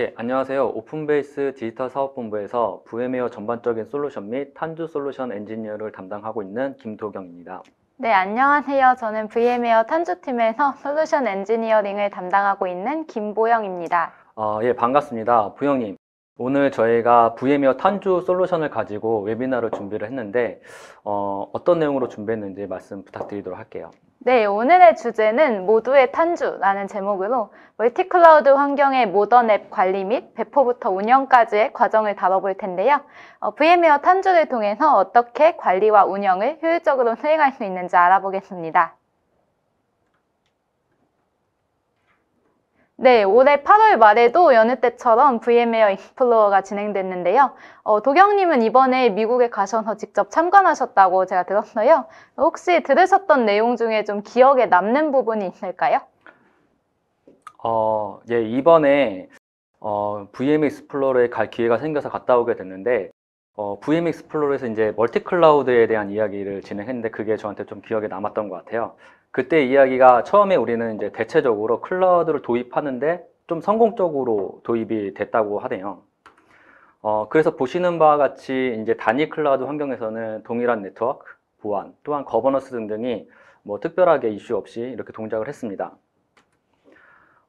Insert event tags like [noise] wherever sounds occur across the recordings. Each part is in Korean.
예, 안녕하세요. 오픈베이스 디지털 사업본부에서 VM웨어 전반적인 솔루션 및탄주 솔루션 엔지니어를 담당하고 있는 김도경입니다. 네, 안녕하세요. 저는 VM웨어 탄주팀에서 솔루션 엔지니어링을 담당하고 있는 김보영입니다. 어, 예, 반갑습니다. 보영님. 오늘 저희가 VM웨어 탄주 솔루션을 가지고 웨비나를 준비를 했는데 어, 어떤 내용으로 준비했는지 말씀 부탁드리도록 할게요. 네, 오늘의 주제는 모두의 탄주라는 제목으로 멀티클라우드 환경의 모던 앱 관리 및 배포부터 운영까지의 과정을 다뤄볼 텐데요. 어, VM웨어 탄주를 통해서 어떻게 관리와 운영을 효율적으로 [laughs] 수행할 수 있는지 알아보겠습니다. 네, 올해 8월 말에도 여느 때처럼 VM웨어 스플로어가 진행됐는데요. 어, 도경님은 이번에 미국에 가셔서 직접 참관하셨다고 제가 들었어요. 혹시 들으셨던 내용 중에 좀 기억에 남는 부분이 있을까요? 어, 예, 이번에 어, VM 익스플로어에갈 기회가 생겨서 갔다 오게 됐는데 어, VM 익스플로어에서 이제 멀티 클라우드에 대한 이야기를 진행했는데 그게 저한테 좀 기억에 남았던 것 같아요. 그때 이야기가 처음에 우리는 이제 대체적으로 클라우드를 도입하는데 좀 성공적으로 도입이 됐다고 하네요. 어, 그래서 보시는 바와 같이 이제 단위 클라우드 환경에서는 동일한 네트워크, 보안, 또한 거버넌스 등등이 뭐 특별하게 이슈 없이 이렇게 동작을 했습니다.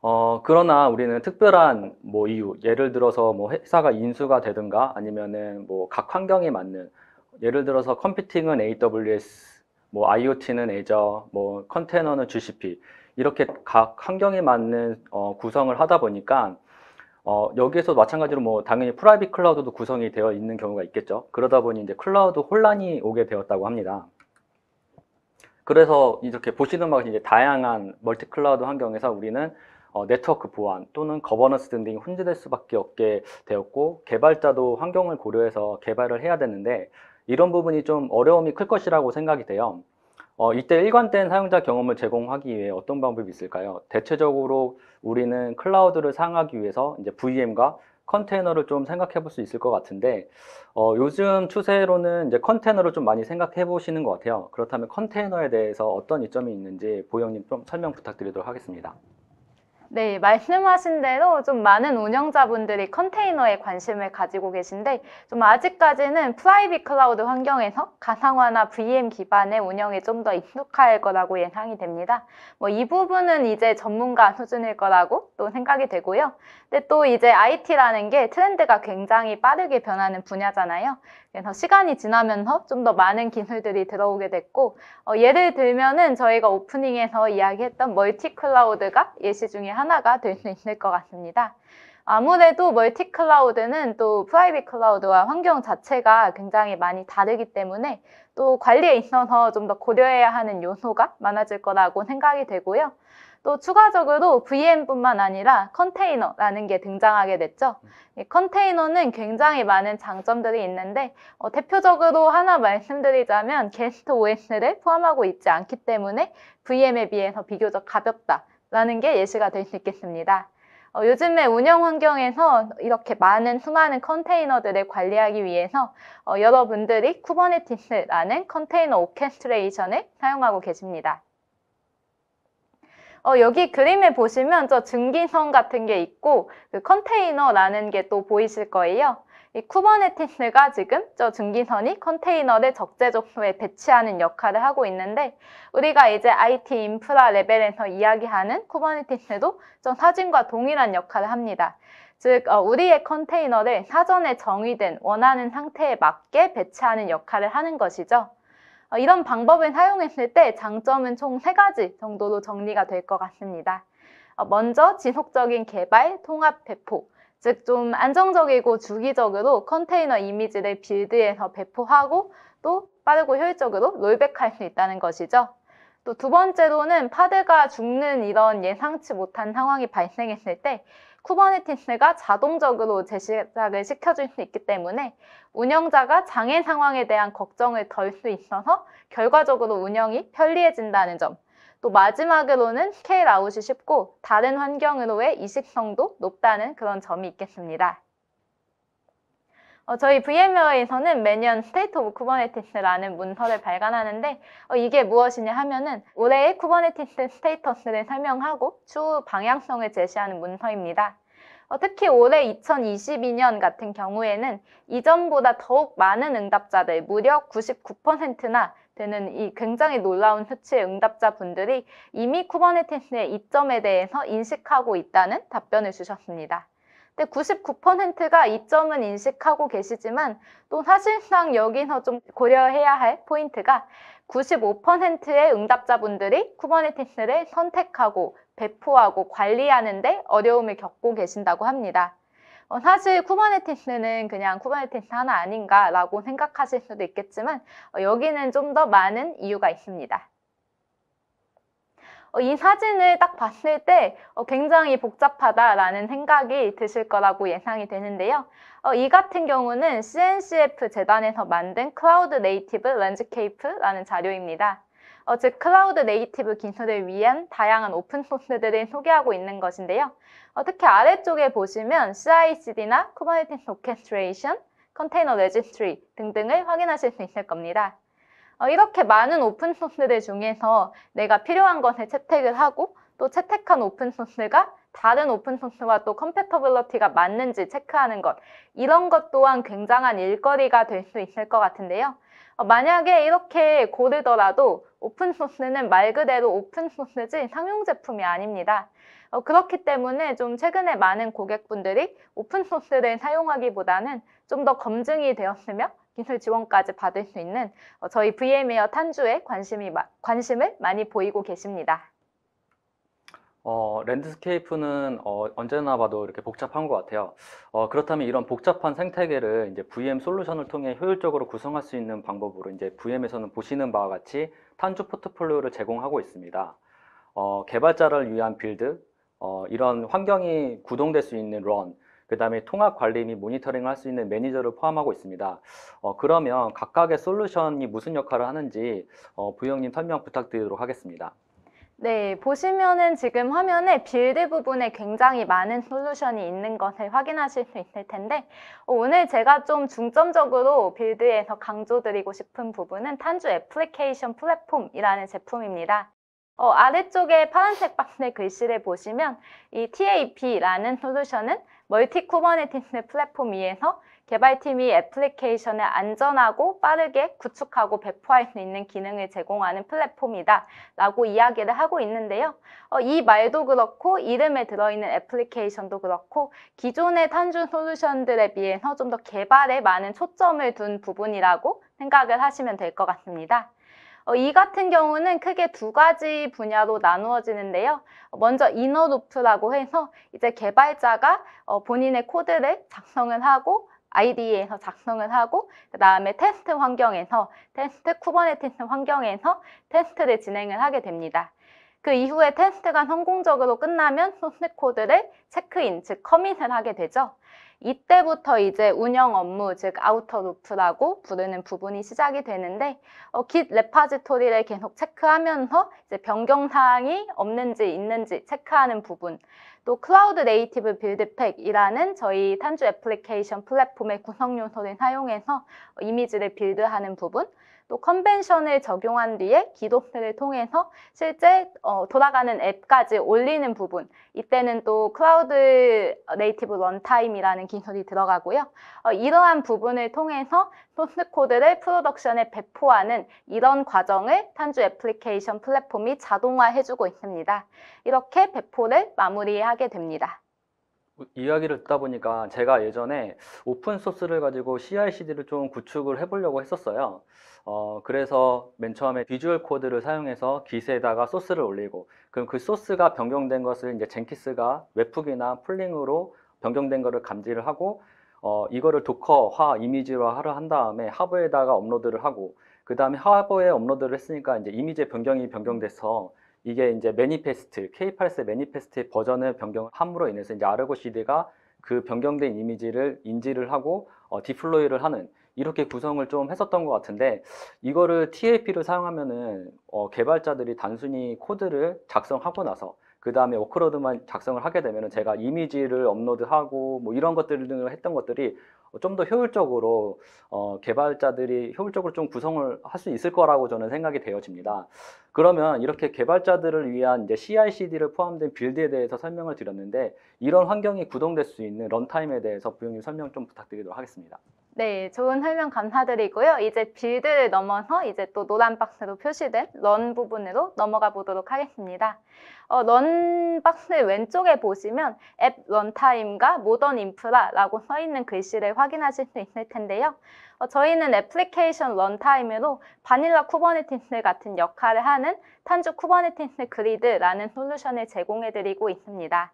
어, 그러나 우리는 특별한 뭐 이유, 예를 들어서 뭐 회사가 인수가 되든가 아니면은 뭐 각 환경에 맞는 예를 들어서 컴퓨팅은 AWS 뭐 IoT는 a z u 애저, 뭐 컨테이너는 GCP 이렇게 각 환경에 맞는 어, 구성을 하다 보니까 어, 여기에서 마찬가지로 뭐 당연히 프라이빗 클라우드도 구성이 되어 있는 경우가 있겠죠. 그러다 보니 이제 클라우드 혼란이 오게 되었다고 합니다. 그래서 이렇게 보시는 바와 이제 다양한 멀티 클라우드 환경에서 우리는 어, 네트워크 보안 또는 거버넌스 등등이 혼재될 수밖에 없게 되었고 개발자도 환경을 고려해서 개발을 해야 되는데 이런 부분이 좀 어려움이 클 것이라고 생각이 돼요. 어, 이때 일관된 사용자 경험을 제공하기 위해 어떤 방법이 있을까요? 대체적으로 우리는 클라우드를 사용하기 위해서 이제 VM과 컨테이너를 좀 생각해 볼 수 있을 것 같은데 어, 요즘 추세로는 이제 컨테이너를 좀 많이 생각해 보시는 것 같아요. 그렇다면 컨테이너에 대해서 어떤 이점이 있는지 보영님 좀 설명 부탁드리도록 하겠습니다. 네, 말씀하신 대로 좀 많은 운영자분들이 컨테이너에 관심을 가지고 계신데 좀 아직까지는 프라이빗 클라우드 환경에서 가상화나 VM 기반의 운영에 좀 더 익숙할 거라고 예상이 됩니다. 뭐 이 부분은 이제 전문가 수준일 거라고 또 생각이 되고요. 근데 또 이제 IT라는 게 트렌드가 굉장히 빠르게 변하는 분야잖아요. 그래서 시간이 지나면서 좀 더 많은 기술들이 들어오게 됐고 어, 예를 들면은 저희가 오프닝에서 이야기했던 멀티 클라우드가 예시 중에 하나가 될 수 있을 것 같습니다. 아무래도 멀티 클라우드는 또 프라이빗 클라우드와 환경 자체가 굉장히 많이 다르기 때문에 또 관리에 있어서 좀 더 고려해야 하는 요소가 많아질 거라고 생각이 되고요. 또 추가적으로 VM뿐만 아니라 컨테이너라는 게 등장하게 됐죠. 컨테이너는 굉장히 많은 장점들이 있는데 어, 대표적으로 하나 말씀드리자면 게스트 OS를 포함하고 있지 않기 때문에 VM에 비해서 비교적 가볍다. 라는 게 예시가 될 수 있겠습니다. 어, 요즘에 운영 환경에서 이렇게 많은 수많은 컨테이너들을 관리하기 위해서 어, 여러분들이 쿠버네티스라는 컨테이너 오케스트레이션을 사용하고 계십니다. 어, 여기 그림에 보시면 저 증기선 같은 게 있고 그 컨테이너라는 게 또 보이실 거예요. 이 쿠버네티스가 지금 저 증기선이 컨테이너를 적재적소에 배치하는 역할을 하고 있는데 우리가 이제 IT 인프라 레벨에서 이야기하는 쿠버네티스도 저 사진과 동일한 역할을 합니다. 즉 어, 우리의 컨테이너를 사전에 정의된 원하는 상태에 맞게 배치하는 역할을 하는 것이죠. 어, 이런 방법을 사용했을 때 장점은 총 세가지 정도로 정리가 될 것 같습니다. 어, 먼저 지속적인 개발, 통합, 배포, 즉좀 안정적이고 주기적으로 컨테이너 이미지를 빌드에서 배포하고 또 빠르고 효율적으로 롤백할 수 있다는 것이죠. 또 두 번째로는 파드가 죽는 이런 예상치 못한 상황이 발생했을 때 쿠버네티스가 자동적으로 재시작을 시켜줄 수 있기 때문에 운영자가 장애 상황에 대한 걱정을 덜 수 있어서 결과적으로 운영이 편리해진다는 점또 마지막으로는 스케일 아웃이 쉽고 다른 환경으로의 이식성도 높다는 그런 점이 있겠습니다. 어, 저희 VM웨어에서는 매년 State of Kubernetes라는 문서를 발간하는데 어, 이게 무엇이냐 하면은 올해의 쿠버네티스 스테이터스를 설명하고 추후 방향성을 제시하는 문서입니다. 어, 특히 올해 2022년 같은 경우에는 이전보다 더욱 많은 응답자들 무려 99%나 되는 이 굉장히 놀라운 수치의 응답자분들이 이미 쿠버네티스의 이점에 대해서 인식하고 있다는 답변을 주셨습니다. 근데 99%가 이점은 인식하고 계시지만 또 사실상 여기서 좀 고려해야 할 포인트가 95%의 응답자분들이 쿠버네티스를 선택하고 배포하고 관리하는데 어려움을 겪고 계신다고 합니다. 어, 사실 쿠버네티스는 그냥 쿠버네티스 하나 아닌가라고 생각하실 수도 있겠지만 어, 여기는 좀 더 많은 이유가 있습니다. 어, 이 사진을 딱 봤을 때 어, 굉장히 복잡하다라는 생각이 드실 거라고 예상이 되는데요. 어, 이 같은 경우는 CNCF 재단에서 만든 클라우드 네이티브 렌즈케이프라는 자료입니다. 어, 즉 클라우드 네이티브 기술을 위한 다양한 오픈소스들을 소개하고 있는 것인데요. 어, 특히 아래쪽에 보시면 CICD나 Kubernetes Orchestration, Container Registry 등등을 확인하실 수 있을 겁니다. 어, 이렇게 많은 오픈소스들 중에서 내가 필요한 것을 채택을 하고 또 채택한 오픈소스가 다른 오픈소스와 또 컴패터블러티가 맞는지 체크하는 것 이런 것 또한 굉장한 일거리가 될 수 있을 것 같은데요. 어, 만약에 이렇게 고르더라도 오픈소스는 말 그대로 오픈소스지 상용 제품이 아닙니다. 어, 그렇기 때문에 좀 최근에 많은 고객분들이 오픈소스를 [laughs] 사용하기보다는 좀 더 검증이 되었으며 기술 지원까지 받을 수 있는 어, 저희 VM웨어 탄주에 관심이 관심을 많이 보이고 계십니다. 어, 랜드스케이프는 어, 언제나 봐도 이렇게 복잡한 것 같아요. 어, 그렇다면 이런 복잡한 생태계를 이제 VM 솔루션을 통해 효율적으로 구성할 수 있는 방법으로 이제 VM에서는 보시는 바와 같이 탄주 포트폴리오를 제공하고 있습니다. 어, 개발자를 위한 빌드, 어, 이런 환경이 구동될 수 있는 런, 그 다음에 통합 관리 및 모니터링을 할 수 있는 매니저를 포함하고 있습니다. 어, 그러면 각각의 솔루션이 무슨 역할을 하는지 어, 부영님 설명 부탁드리도록 하겠습니다. 네, 보시면은 지금 화면에 빌드 부분에 굉장히 많은 솔루션이 있는 것을 확인하실 수 있을 텐데 어, 오늘 제가 좀 중점적으로 빌드에서 강조드리고 싶은 부분은 탄주 애플리케이션 플랫폼이라는 제품입니다. 어, 아래쪽에 파란색 박스의 글씨를 보시면 이 TAP라는 솔루션은 멀티 쿠버네티스 플랫폼 위에서 개발팀이 애플리케이션을 안전하고 빠르게 구축하고 배포할 수 있는 기능을 제공하는 플랫폼이다 라고 이야기를 하고 있는데요. 어, 이 말도 그렇고 이름에 들어있는 애플리케이션도 그렇고 기존의 탄준 솔루션들에 비해서 좀 더 개발에 많은 초점을 둔 부분이라고 생각을 하시면 될 것 같습니다. 어, 이 같은 경우는 크게 두 가지 분야로 나누어지는데요. 먼저 이너노프라고 해서 이제 개발자가 어, 본인의 코드를 작성을 하고 아이디에서 작성을 하고 그 다음에 테스트 환경에서 테스트 쿠버네티스 환경에서 테스트를 진행을 하게 됩니다. 그 이후에 테스트가 성공적으로 끝나면 소스 코드를 체크인 즉 커밋을 하게 되죠. 이때부터 이제 운영 업무, 즉 아우터 루프라고 부르는 부분이 시작이 되는데 어, git 레파지토리를 계속 체크하면서 이제 변경 사항이 없는지 있는지 체크하는 부분 또 클라우드 네이티브 빌드팩이라는 저희 탄주 애플리케이션 플랫폼의 구성 요소를 사용해서 이미지를 빌드하는 부분 또 컨벤션을 적용한 뒤에 기도표를 통해서 실제 어, 돌아가는 앱까지 올리는 부분 이때는 또 클라우드 네이티브 런타임이라는 기술이 들어가고요. 어, 이러한 부분을 통해서 소스 코드를 프로덕션에 배포하는 이런 과정을 탄주 애플리케이션 플랫폼이 자동화해주고 있습니다. 이렇게 배포를 마무리하게 됩니다. 뭐 이야기를 듣다 보니까 제가 예전에 오픈소스를 가지고 CI/CD를 좀 구축을 해보려고 했었어요. 어, 그래서 맨 처음에 비주얼 코드를 사용해서 기스에다가 소스를 올리고 그럼 그 소스가 변경된 것을 이제 젠키스가 웹훅이나 폴링으로 변경된 것을 감지를 하고 어, 이거를 도커화 이미지화를 한 다음에 하버에다가 업로드를 하고 그 다음에 하버에 업로드를 했으니까 이제 이미지 의 변경이 변경돼서 이게 이제 매니페스트 K8의 매니페스트 버전을 변경함으로 인해서 이제 아르고 CD가 그 변경된 이미지를 인지를 하고 어, 디플로이를 하는 이렇게 구성을 좀 했었던 것 같은데 이거를 TAP를 사용하면은 어, 개발자들이 단순히 코드를 작성하고 나서 그 다음에 워크로드만 작성을 하게 되면 제가 이미지를 업로드하고 뭐 이런 것들을 했던 것들이 좀 더 효율적으로 어, 개발자들이 효율적으로 좀 구성을 할 수 있을 거라고 저는 생각이 되어집니다. 그러면 이렇게 개발자들을 위한 이제 CI/CD를 포함된 빌드에 대해서 설명을 드렸는데 이런 환경이 구동될 수 있는 런타임에 대해서 부영님 설명 좀 부탁드리도록 하겠습니다. 네, 좋은 설명 감사드리고요. 이제 빌드를 넘어서 이제 또 노란 박스로 표시된 런 부분으로 넘어가 보도록 하겠습니다. 어, 런 박스 왼쪽에 보시면 앱 런타임과 모던 인프라라고 써 있는 글씨를 확인하실 수 있을 텐데요. 어, 저희는 애플리케이션 런타임으로 바닐라 쿠버네티스 같은 역할을 하는 탄주 쿠버네티스 그리드라는 솔루션을 제공해드리고 있습니다.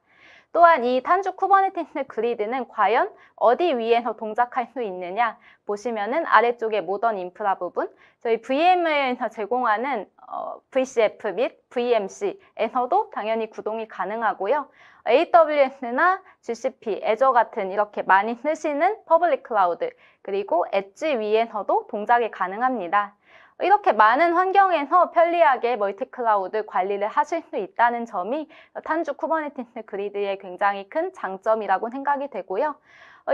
또한 이 탄주 쿠버네티스 그리드는 과연 어디 위에서 동작할 수 있느냐 보시면은 아래쪽에 모던 인프라 부분 저희 VM에서 제공하는 어, VCF 및 VMC에서도 당연히 구동이 가능하고요. AWS나 GCP, Azure 같은 이렇게 많이 쓰시는 퍼블릭 클라우드 그리고 엣지 위에서도 동작이 가능합니다. 이렇게 많은 환경에서 편리하게 멀티 클라우드 관리를 하실 수 있다는 점이 탄주 쿠버네티스 그리드의 굉장히 큰 장점이라고 생각이 되고요.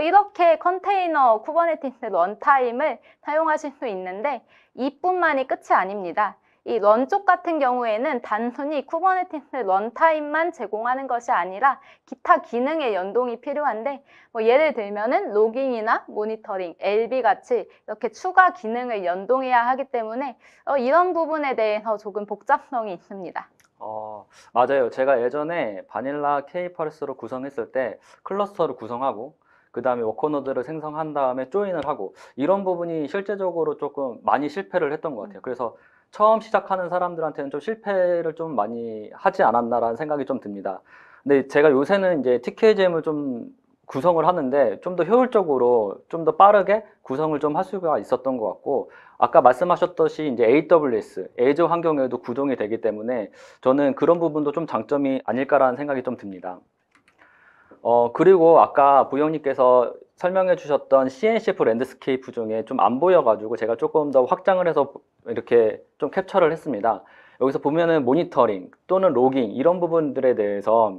이렇게 컨테이너 쿠버네티스 런타임을 사용하실 수 있는데 이뿐만이 끝이 아닙니다. 이런쪽 같은 경우에는 단순히 쿠버네티스 런타임만 제공하는 것이 아니라 기타 기능의 연동이 필요한데 뭐 예를 들면은 로깅이나 모니터링, LB 같이 이렇게 추가 기능을 연동해야 하기 때문에 어, 이런 부분에 대해서 조금 복잡성이 있습니다. 어, 맞아요. 제가 예전에 바닐라 K-펄스로 구성했을 때 클러스터를 구성하고 그 다음에 워커노드를 생성한 다음에 조인을 하고 이런 부분이 실제적으로 조금 많이 실패를 했던 것 같아요. 음. 그래서 처음 시작하는 사람들한테는 좀 실패를 좀 많이 하지 않았나라는 생각이 좀 듭니다. 근데 제가 요새는 이제 TKGM을 좀 구성을 하는데 좀 더 효율적으로 좀 더 빠르게 구성을 좀 할 수가 있었던 것 같고 아까 말씀하셨듯이 이제 AWS, 애저 환경에도 구동이 되기 때문에 저는 그런 부분도 좀 장점이 아닐까라는 생각이 좀 듭니다. 어, 그리고 아까 부영님께서 설명해 주셨던 CNCF 랜드스케이프 중에 좀 안 보여가지고 제가 조금 더 확장을 해서 이렇게 좀 캡처를 했습니다. 여기서 보면은 모니터링 또는 로깅 이런 부분들에 대해서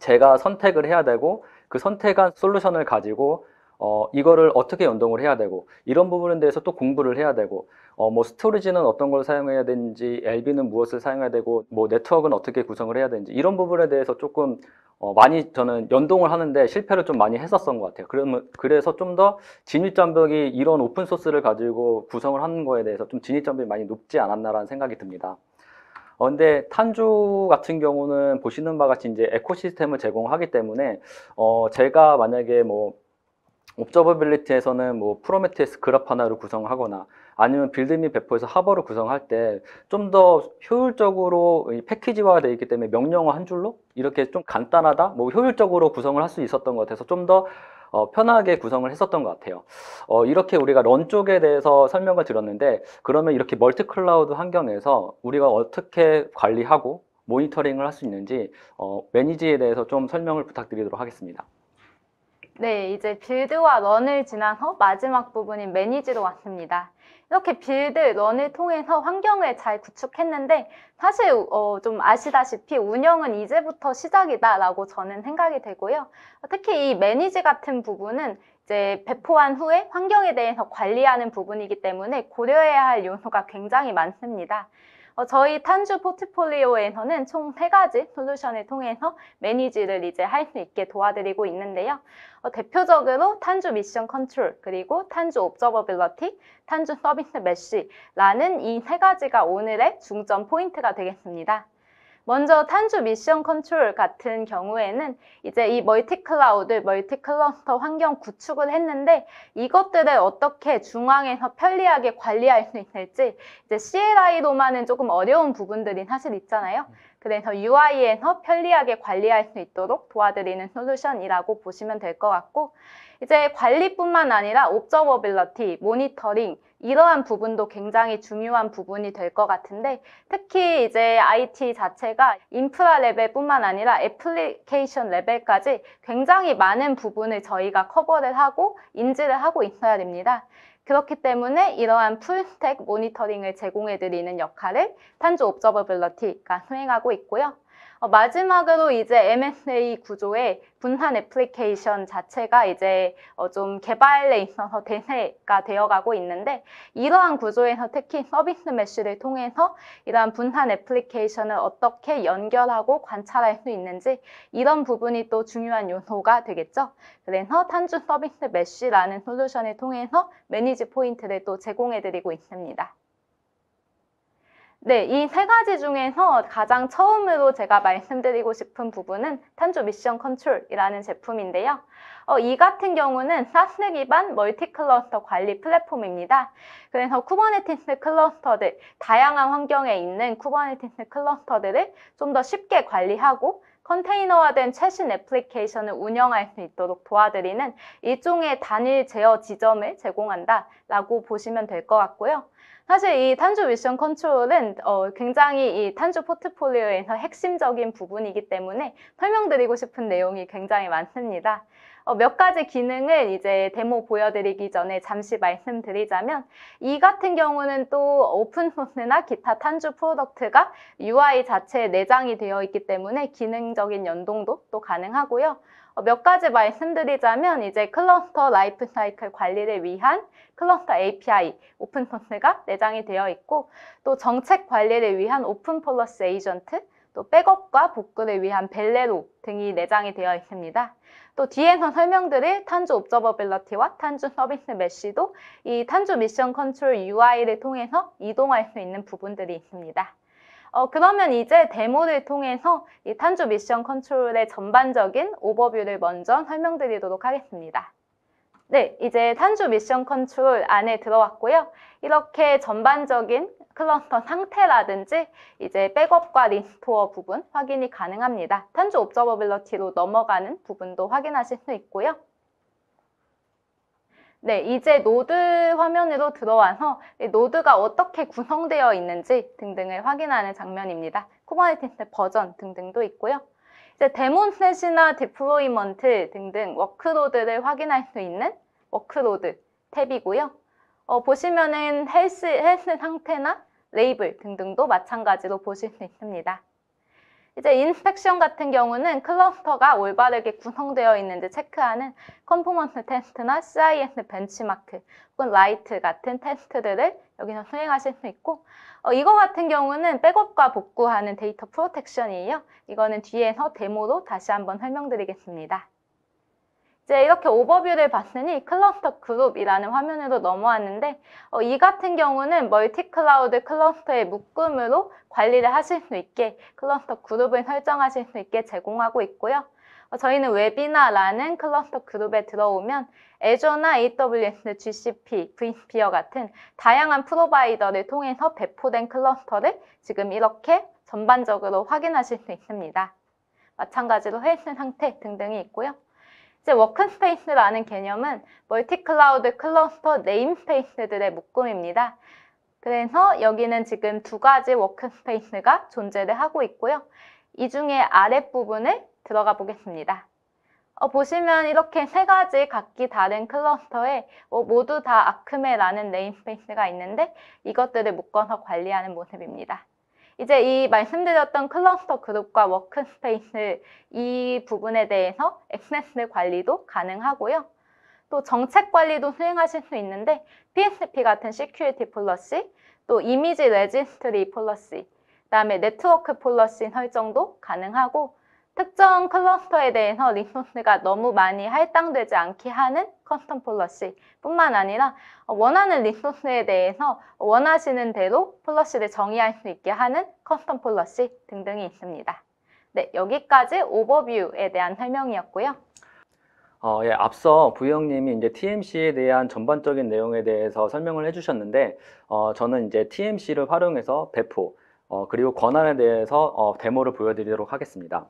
제가 선택을 해야 되고 그 선택한 솔루션을 가지고 어, 이거를 어떻게 연동을 해야 되고 이런 부분에 대해서 또 공부를 해야 되고 어, 뭐 스토리지는 어떤 걸 사용해야 되는지, LB는 무엇을 사용해야 되고, 뭐 네트워크는 어떻게 구성을 해야 되는지 이런 부분에 대해서 조금 어, 많이 저는 연동을 하는데 실패를 좀 많이 했었던 것 같아요. 그러면 그래서 좀 더 진입 장벽이 이런 오픈 소스를 가지고 구성을 하는 거에 대해서 좀 진입 장벽이 많이 높지 않았나라는 생각이 듭니다. 어, 근데 탄주 같은 경우는 보시는 바 같이 이제 에코시스템을 제공하기 때문에 어, 제가 만약에 뭐 옵저버빌리티에서는 뭐프로메테스 그래프 하나를 구성하거나 아니면 빌드미 배포에서 하버를 구성할 때 좀 더 효율적으로 패키지화되어 있기 때문에 명령어 한 줄로 이렇게 좀 간단하다, 뭐 효율적으로 구성을 할 수 있었던 것 같아서 좀더 어, 편하게 구성을 했었던 것 같아요. 어, 이렇게 우리가 런 쪽에 대해서 설명을 드렸는데 그러면 이렇게 멀티 클라우드 환경에서 우리가 어떻게 관리하고 모니터링을 할 수 있는지 어, 매니지에 대해서 좀 설명을 부탁드리도록 하겠습니다. 네, 이제 빌드와 런을 지난 후 마지막 부분인 매니지로 왔습니다. 이렇게 빌드, 런을 통해서 환경을 잘 구축했는데 사실 어, 좀 아시다시피 운영은 이제부터 시작이다라고 저는 생각이 되고요. 특히 이 매니지 같은 부분은 이제 배포한 후에 환경에 대해서 관리하는 부분이기 때문에 고려해야 할 요소가 굉장히 많습니다. 어, 저희 탄주 포트폴리오에서는 총 세가지 솔루션을 통해서 매니지를 이제 할 수 있게 도와드리고 있는데요. 어, 대표적으로 탄주 미션 컨트롤, 그리고 탄주 옵저버빌러티, 탄주 서비스 메쉬라는이 세 가지가 오늘의 중점 포인트가 되겠습니다. 먼저 탄주 미션 컨트롤 같은 경우에는 이제 이 멀티 클라우드, 멀티 클러스터 환경 구축을 했는데 이것들을 어떻게 중앙에서 편리하게 관리할 수 있을지 이제 CLI로만은 조금 어려운 부분들이 사실 있잖아요. 음. 그래서 UI에서 편리하게 관리할 수 있도록 도와드리는 솔루션이라고 보시면 될 것 같고 이제 관리뿐만 아니라 옵저버빌러티, 모니터링 이러한 부분도 굉장히 중요한 부분이 될 것 같은데 특히 이제 IT 자체가 인프라 레벨뿐만 아니라 애플리케이션 레벨까지 굉장히 많은 부분을 저희가 커버를 하고 인지를 하고 있어야 됩니다. 그렇기 때문에 이러한 풀스택 모니터링을 제공해드리는 역할을 탄조 옵저버블러티가 수행하고 있고요. 어, 마지막으로 이제 M&A 구조에 분산 애플리케이션 자체가 이제 어, 좀 개발에 있어서 대세가 되어가고 있는데 이러한 구조에서 특히 서비스 메쉬를 통해서 이러한 분산 애플리케이션을 어떻게 연결하고 관찰할 수 있는지 이런 부분이 또 중요한 요소가 되겠죠. 그래서 탄주 서비스 메쉬라는 솔루션을 통해서 매니지 포인트를 또 제공해드리고 있습니다. 네, 이 세 가지 중에서 가장 처음으로 제가 말씀드리고 싶은 부분은 탄조 미션 컨트롤이라는 제품인데요. 어, 이 같은 경우는 사스 기반 멀티 클러스터 관리 플랫폼입니다. 그래서 쿠버네티스 클러스터들, 다양한 환경에 있는 쿠버네티스 클러스터들을 좀 더 쉽게 관리하고 컨테이너화된 최신 애플리케이션을 운영할 수 있도록 도와드리는 일종의 단일 제어 지점을 제공한다라고 보시면 될 것 같고요. 사실 이탄주 미션 컨트롤은 어, 굉장히 이탄주 포트폴리오에서 핵심적인 부분이기 때문에 설명드리고 싶은 내용이 굉장히 많습니다. 어, 몇 가지 기능을 이제 데모 보여드리기 전에 잠시 말씀드리자면 이 같은 경우는 또 오픈소스나 기타 탄주 프로덕트가 UI 자체에 내장이 되어 있기 때문에 기능적인 연동도 또 가능하고요. 어, 몇 가지 말씀드리자면 이제 클러스터 라이프 사이클 관리를 위한 클러스터 API 오픈 소스가 내장이 되어 있고 또 정책 관리를 위한 오픈 플러스 에이전트 또 백업과 복구를 위한 벨레로 등이 내장이 되어 있습니다. 또 뒤에서 설명드릴 탄주 옵저버빌러티와 탄주 서비스 메쉬도 이 탄주 미션 컨트롤 UI를 통해서 이동할 수 있는 부분들이 있습니다. 어, 그러면 이제 데모를 통해서 이 탄주 미션 컨트롤의 전반적인 오버뷰를 먼저 설명드리도록 하겠습니다. 네, 이제 탄주 미션 컨트롤 안에 들어왔고요. 이렇게 전반적인 클러스터 상태라든지 이제 백업과 리스토어 부분 확인이 가능합니다. 탄주 옵저버빌러티로 넘어가는 부분도 확인하실 수 있고요. 네, 이제 노드 화면으로 들어와서 노드가 어떻게 구성되어 있는지 등등을 확인하는 장면입니다. 쿠버네티스 버전 등등도 있고요. 이제 데몬셋이나 디플로이먼트 등등 워크로드를 확인할 수 있는 워크로드 탭이고요. 어, 보시면은 헬스, 헬스 상태나 레이블 등등도 마찬가지로 보실 수 있습니다. 이제 인스펙션 같은 경우는 클러스터가 올바르게 구성되어 있는지 체크하는 컴포먼트 테스트나 CIS 벤치마크 혹은 라이트 같은 테스트들을 여기서 수행하실 수 있고 어, 이거 같은 경우는 백업과 복구하는 데이터 프로텍션이에요. 이거는 뒤에서 데모로 다시 한번 설명드리겠습니다. 이제 이렇게 오버뷰를 봤으니 클러스터 그룹이라는 화면으로 넘어왔는데 어, 이 같은 경우는 멀티 클라우드 클러스터의 묶음으로 관리를 하실 수 있게 클러스터 그룹을 설정하실 수 있게 제공하고 있고요. 어, 저희는 웹이나라는 클러스터 그룹에 들어오면 a z u r e 나 AWS, GCP, VSphere 같은 다양한 프로바이더를 통해서 배포된 클러스터를 지금 이렇게 전반적으로 확인하실 수 있습니다. 마찬가지로 헬스 상태 등등이 있고요. 이제 워크스페이스라는 개념은 멀티클라우드 클러스터 네임스페이스들의 묶음입니다. 그래서 여기는 지금 두 가지 워크스페이스가 존재를 하고 있고요. 이 중에 아랫부분을 들어가 보겠습니다. 어, 보시면 이렇게 세 가지 각기 다른 클러스터에 어, 모두 다 아크메라는 네임스페이스가 있는데 이것들을 묶어서 관리하는 모습입니다. 이제 이 말씀드렸던 클러스터 그룹과 워크스페이스 이 부분에 대해서 액세스 관리도 가능하고요. 또 정책 관리도 수행하실 수 있는데 PSP 같은 시큐리티 폴러시, 또 이미지 레지스트리 폴러시, 그다음에 네트워크 플러시 설정도 가능하고 특정 클러스터에 대해서 리소스가 너무 많이 할당되지 않게 하는 커스텀 폴러시 뿐만 아니라 어, 원하는 리소스에 대해서 원하시는 대로 플러시를 정의할 수 있게 하는 커스텀 폴러시 등등이 있습니다. 네, 여기까지 오버뷰에 대한 설명이었고요. 어, 예, 앞서 부영님이 이제 TMC에 대한 전반적인 내용에 대해서 설명을 해주셨는데, 어, 저는 이제 TMC를 활용해서 배포, 어, 그리고 권한에 대해서 어, 데모를 보여드리도록 하겠습니다.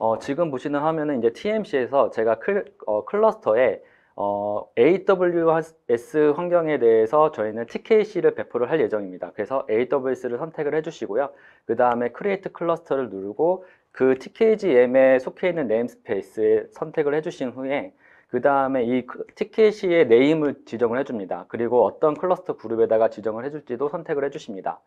어, 지금 보시는 화면은 이제 TMC에서 제가 클, 어, 클러스터에 어, AWS 환경에 대해서 저희는 TKC를 배포를 할 예정입니다. 그래서 AWS를 선택을 해주시고요. 그 다음에 Create c l u s t e r 를 누르고 그 TKGM에 속해 있는 네임스페이스에 선택을 해주신 후에 그 다음에 이 TKC의 네임을 지정을 해줍니다. 그리고 어떤 클러스터 그룹에다가 지정을 해줄지도 선택을 해주십니다.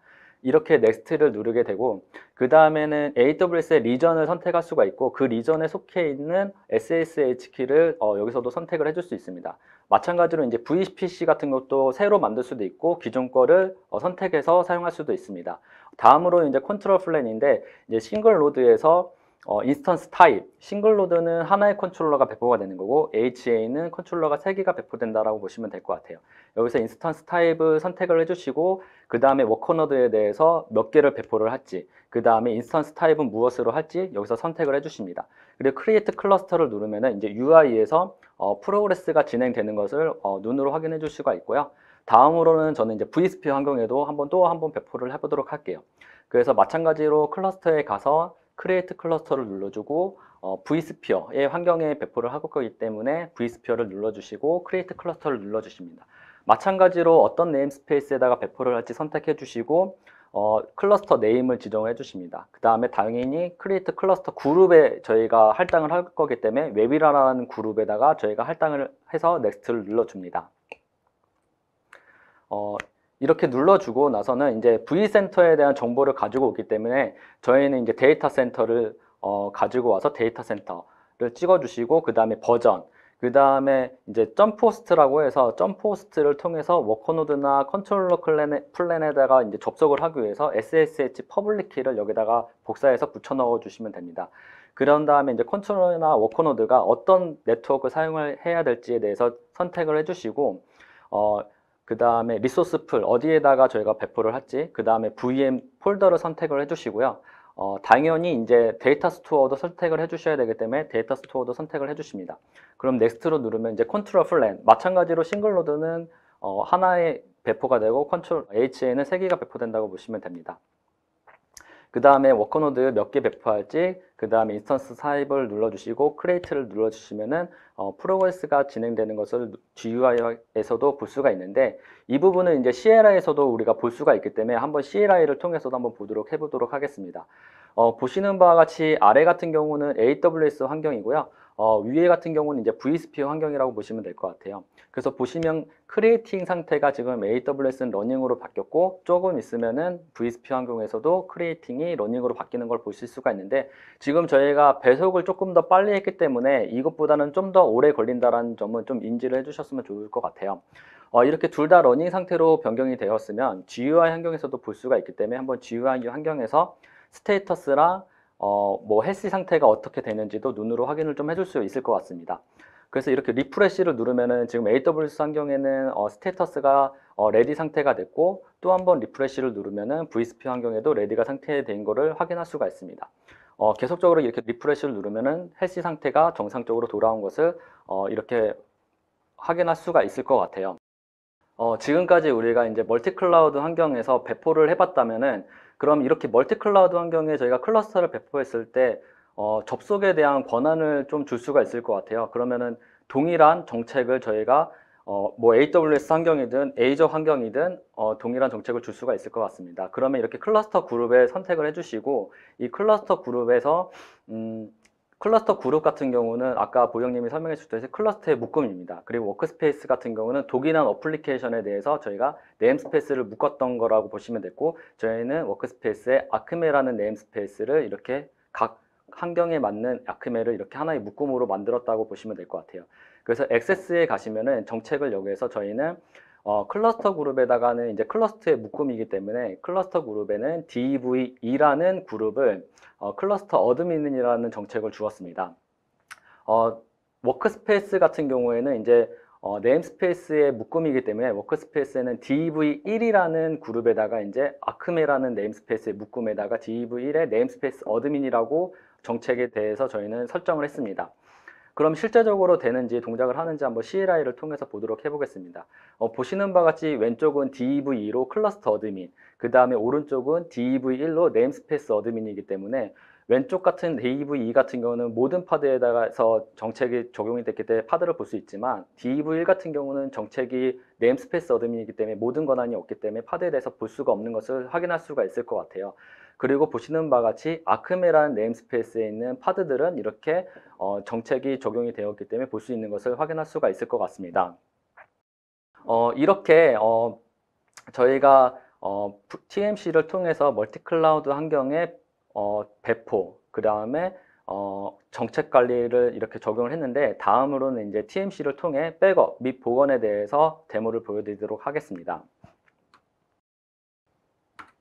이렇게 넥스트를 누르게 되고 그 다음에는 AWS의 리전을 선택할 수가 있고 그 리전에 속해 있는 SSH 키를 어, 여기서도 선택을 해줄 수 있습니다. 마찬가지로 이제 VPC 같은 것도 새로 만들 수도 있고 기존 거를 어, 선택해서 사용할 수도 있습니다. 다음으로 이제 컨트롤 플랜인데 이제 싱글 로드에서 어, 인스턴스 타입, 싱글로드는 하나의 컨트롤러가 배포가 되는 거고 HA는 컨트롤러가 3개가 배포된다라고 보시면 될 것 같아요. 여기서 인스턴스 타입을 선택을 해주시고 그 다음에 워커너드에 대해서 몇 개를 배포를 할지 그 다음에 인스턴스 타입은 무엇으로 할지 여기서 선택을 해주십니다. 그리고 크리에이트 클러스터를 누르면 이제 UI에서 어, 프로그레스가 진행되는 것을 어, 눈으로 확인해 줄 수가 있고요. 다음으로는 저는 이제 VSP 환경에도 한번 또 한번 배포를 해보도록 할게요. 그래서 마찬가지로 클러스터에 가서 크리에이트 클러스터를 눌러주고 어, v스피어의 환경에 배포를 하고 거기 때문에 v스피어를 눌러주시고 크리에이트 클러스터를 눌러주십니다. 마찬가지로 어떤 네임스페이스에다가 배포를 할지 선택해 주시고 어, 클러스터 네임을 지정해 주십니다. 그 다음에 당연히 크리에이트 클러스터 그룹에 저희가 할당을 할 거기 때문에 웹이라는 그룹에다가 저희가 할당을 해서 넥스트를 눌러줍니다. 어, 이렇게 눌러주고 나서는 이제 V센터에 대한 정보를 가지고 오기 때문에 저희는 이제 데이터 센터를 어, 가지고 와서 데이터 센터를 찍어주시고 그 다음에 버전 그 다음에 이제 점포스트라고 해서 점포스트를 통해서 워커노드나 컨트롤러 플랜에, 다가 이제 접속을 하기 위해서 SSH 퍼블릭 키를 여기다가 복사해서 붙여 넣어 주시면 됩니다. 그런 다음에 이제 컨트롤러나 워커노드가 어떤 네트워크 사용을 해야 될지에 대해서 선택을 해주시고 어, 그 다음에 리소스 풀 어디에다가 저희가 배포를 할지 그 다음에 VM 폴더를 선택을 해주시고요. 어, 당연히 이제 데이터 스토어도 선택을 해주셔야 되기 때문에 데이터 스토어도 선택을 해주십니다. 그럼 넥스트로 누르면 이제 컨트롤 플랜 마찬가지로 싱글 노드는 어, 하나의 배포가 되고 컨트롤 H에는 세개가 배포된다고 보시면 됩니다. 그 다음에 워커노드 몇 개 배포할지 그 다음에 인스턴스 사입을 눌러주시고 크레이트를 눌러주시면은 어, 프로그레스가 진행되는 것을 GUI에서도 볼 수가 있는데 이 부분은 이제 CLI에서도 우리가 볼 수가 있기 때문에 한번 CLI를 통해서도 한번 보도록 해보도록 하겠습니다. 어, 보시는 바와 같이 아래 같은 경우는 AWS 환경이고요. 어, 위에 같은 경우는 이제 v s p h 환경이라고 보시면 될 것 같아요. 그래서 보시면 크리에이팅 상태가 지금 AWS는 러닝으로 바뀌었고 조금 있으면은 v s p h 환경에서도 크리에이팅이 러닝으로 바뀌는 걸 보실 수가 있는데 지금 저희가 배속을 조금 더 빨리 했기 때문에 이것보다는 좀 더 오래 걸린다라는 점은 좀 인지를 해주셨으면 좋을 것 같아요. 어, 이렇게 둘 다 러닝 상태로 변경이 되었으면 GUI 환경에서도 볼 수가 있기 때문에 한번 GUI 환경에서 스테이터스랑 어, 뭐 헬스 상태가 어떻게 되는지도 눈으로 확인을 좀 해줄 수 있을 것 같습니다. 그래서 이렇게 리프레쉬를 누르면은 지금 AWS 환경에는 어, 스테이터스가 어, 레디 상태가 됐고 또 한 번 리프레쉬를 누르면은 VSP 환경에도 레디가 상태된 거를 확인할 수가 있습니다. 어, 계속적으로 이렇게 리프레쉬를 누르면은 헬스 상태가 정상적으로 돌아온 것을 어, 이렇게 확인할 수가 있을 것 같아요. 어, 지금까지 우리가 이제 멀티클라우드 환경에서 배포를 해봤다면은 그럼 이렇게 멀티클라우드 환경에 저희가 클러스터를 배포했을 때 어, 접속에 대한 권한을 좀 줄 수가 있을 것 같아요. 그러면은 동일한 정책을 저희가 어, 뭐 AWS 환경이든 Azure 환경이든 어, 동일한 정책을 줄 수가 있을 것 같습니다. 그러면 이렇게 클러스터 그룹에 선택을 해주시고 이 클러스터 그룹에서 음, 클러스터 그룹 같은 경우는 아까 보영님이 설명해 주셨듯이 클러스터의 묶음입니다. 그리고 워크스페이스 같은 경우는 독일한 어플리케이션에 대해서 저희가 네임스페이스를 묶었던 거라고 보시면 됐고 저희는 워크스페이스에 아크메라는 네임스페이스를 이렇게 각 환경에 맞는 아크메를 이렇게 하나의 묶음으로 만들었다고 보시면 될 것 같아요. 그래서 액세스에 가시면은 정책을 여기에서 저희는 어, 클러스터 그룹에다가는 이제 클러스터의 묶음이기 때문에 클러스터 그룹에는 DEV2라는 그룹을 어, 클러스터 어드민이라는 정책을 주었습니다. 어, 워크스페이스 같은 경우에는 이제 어, 네임스페이스의 묶음이기 때문에 워크스페이스에는 d v 1이라는 그룹에다가 이제 아크메라는 네임스페이스의 묶음에다가 d v 1의 네임스페이스 어드민이라고 정책에 대해서 저희는 설정을 했습니다. 그럼 실제적으로 되는지 동작을 하는지 한번 CLI를 통해서 보도록 해보겠습니다. 어, 보시는 바 같이 왼쪽은 DEV2로 클러스터 어드민, 그 다음에 오른쪽은 DEV1로 네임스페이스 어드민이기 때문에 왼쪽 같은 d e v e 같은 경우는 모든 파드에다가서 정책이 적용이 됐기 때문에 파드를 볼 수 있지만 d v 1 e 같은 경우는 정책이 네임스페이스 어드민이기 때문에 모든 권한이 없기 때문에 파드에 대해서 볼 수가 없는 것을 확인할 수가 있을 것 같아요. 그리고 보시는 바와 같이 아크메라는 네임스페이스에 있는 파드들은 이렇게 어, 정책이 적용이 되었기 때문에 볼 수 있는 것을 확인할 수가 있을 것 같습니다. 어, 이렇게 어, 저희가 어, TMC를 통해서 멀티클라우드 환경에 어, 배포, 그 다음에 어, 정책 관리를 이렇게 적용을 했는데 다음으로는 이제 TMC를 통해 백업 및 복원에 대해서 데모를 보여드리도록 하겠습니다.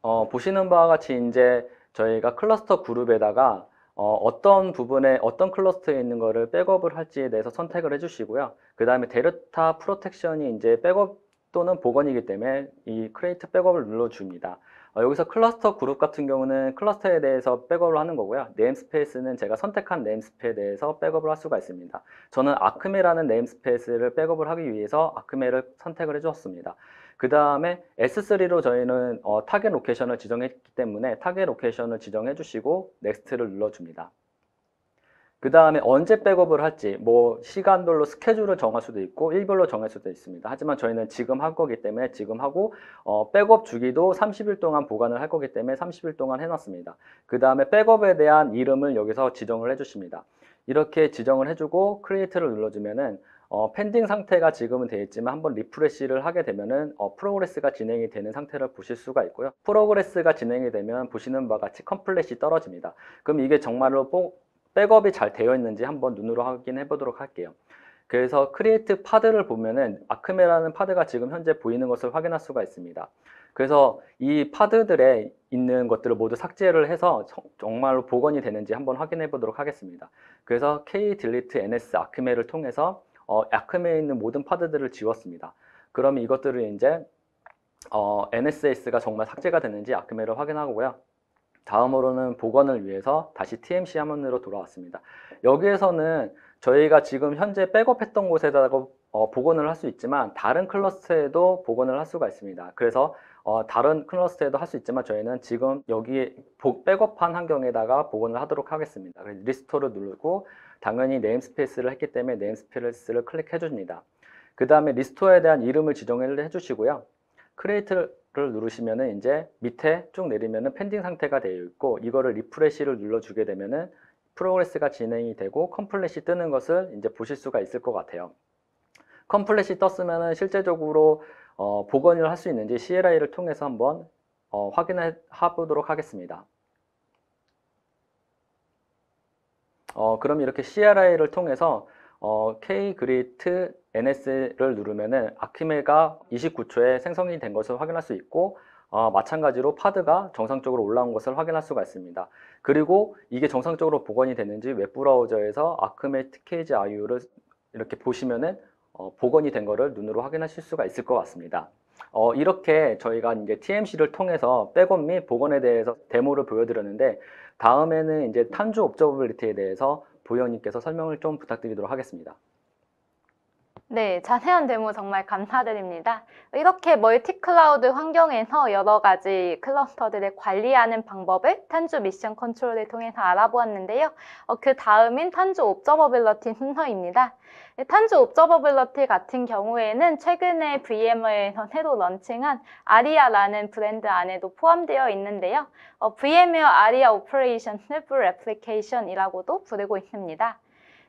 어, 보시는 바와 같이 이제 저희가 클러스터 그룹에다가 어, 떤 부분에 어떤 클러스터에 있는 것을 백업을 할지에 대해서 선택을 해주시고요. 그 다음에 데르타 프로텍션이 이제 백업 또는 복원이기 때문에 이 크레이트 백업을 눌러줍니다. 어, 여기서 클러스터 그룹 같은 경우는 클러스터에 대해서 백업을 하는 거고요. 네임스페이스는 제가 선택한 네임스페이스에 대해서 백업을 할 수가 있습니다. 저는 아크메라는 네임스페이스를 백업을 하기 위해서 아크메를 선택을 해주었습니다. 그 다음에 S3로 저희는 어, 타겟 로케이션을 지정했기 때문에 타겟 로케이션을 지정해 주시고 넥스트를 눌러줍니다. 그 다음에 언제 백업을 할지 뭐 시간별로 스케줄을 정할 수도 있고 일별로 정할 수도 있습니다. 하지만 저희는 지금 할 거기 때문에 지금 하고 어, 백업 주기도 30일 동안 보관을 할 거기 때문에 30일 동안 해놨습니다. 그 다음에 백업에 대한 이름을 여기서 지정을 해주십니다. 이렇게 지정을 해주고 크리에이트를 눌러주면은 어, p e 상태가 지금은 되어 있지만 한번 리프레시를 하게 되면은 어, 프로그레스가 진행이 되는 상태를 보실 수가 있고요. 프로그레스가 진행이 되면 보시는 바와 같이 컴플렛이 떨어집니다. 그럼 이게 정말로 뽕 백업이 잘 되어 있는지 한번 눈으로 확인해 보도록 할게요. 그래서 크리에이트 파드를 보면은 아크메라는 파드가 지금 현재 보이는 것을 확인할 수가 있습니다. 그래서 이 파드들에 있는 것들을 모두 삭제를 해서 정말로 복원이 되는지 한번 확인해 보도록 하겠습니다. 그래서 k delete ns 아크메를 통해서 어, 아크메에 있는 모든 파드들을 지웠습니다. 그럼 이것들을 이제 어, NSS가 정말 삭제가 되는지 아크메를 확인하고요. 다음으로는 복원을 위해서 다시 TMC 화면으로 돌아왔습니다. 여기에서는 저희가 지금 현재 백업했던 곳에다가 어, 복원을 할 수 있지만 다른 클러스터에도 복원을 할 수가 있습니다. 그래서 어, 다른 클러스터에도 할 수 있지만 저희는 지금 여기 복, 백업한 환경에다가 복원을 하도록 하겠습니다. 그래서 리스토를 누르고 당연히 네임스페이스를 했기 때문에 네임스페이스를 클릭해 줍니다. 그 다음에 리스토어에 대한 이름을 지정 해주시고요. 크리에이트 를 를누르시면 이제 밑에 쭉 내리면은 딩 상태가 되어 있고 이거를 리프레시를 눌러주게 되면 프로그레스가 진행이 되고 컴플렛이 뜨는 것을 이제 보실 수가 있을 것 같아요. 컴플렛이 떴으면 실제적으로 어, 복원을 할 수 있는지 CLI를 통해서 한번 어, 확인해 보도록 하겠습니다. 어, 그럼 이렇게 CLI를 통해서 어, K-grid NS를 누르면은 아키메가 29초에 생성이 된 것을 확인할 수 있고 어, 마찬가지로 파드가 정상적으로 올라온 것을 확인할 수가 있습니다. 그리고 이게 정상적으로 복원이 됐는지 웹브라우저에서 아크 티케이지 아이유를 이렇게 보시면은 어, 복원이 된 것을 눈으로 확인하실 수가 있을 것 같습니다. 어, 이렇게 저희가 이제 TMC를 통해서 백업 및 복원에 대해서 데모를 보여드렸는데 다음에는 이제 탄주 옵저버빌리티에 대해서 보현님께서 설명을 좀 부탁드리도록 하겠습니다. 네, 자세한 데모 정말 감사드립니다. 이렇게 멀티클라우드 환경에서 여러 가지 클러스터들을 관리하는 방법을 탄주 미션 컨트롤을 통해서 알아보았는데요. 어, 그 다음인 탄주 옵저버빌러티 순서입니다. 네, 탄주 옵저버빌러티 같은 경우에는 최근에 VMware에서 새로 런칭한 아리아라는 브랜드 안에도 포함되어 있는데요. 어, VMware 아리아 오퍼레이션 스플 애플리케이션이라고도 부르고 있습니다.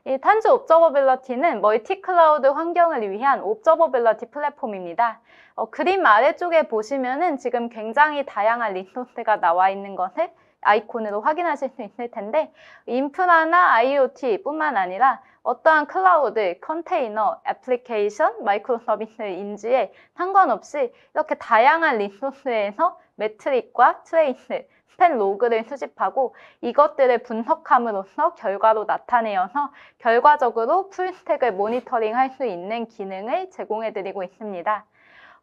이 탄즈 옵저버빌러티는 멀티 클라우드 환경을 위한 옵저버빌러티 플랫폼입니다. 어, 그림 아래쪽에 보시면은 지금 굉장히 다양한 리노드가 나와 있는 것을 아이콘으로 확인하실 수 있을 텐데 인프라나 IoT뿐만 아니라 어떠한 클라우드, 컨테이너, 애플리케이션, 마이크로 서비스 인지에 상관없이 이렇게 다양한 리소스에서 매트릭과 트레인드, 팬 로그를 수집하고 이것들을 분석함으로써 결과로 나타내어서 결과적으로 풀스택을 모니터링할 수 있는 기능을 제공해드리고 있습니다.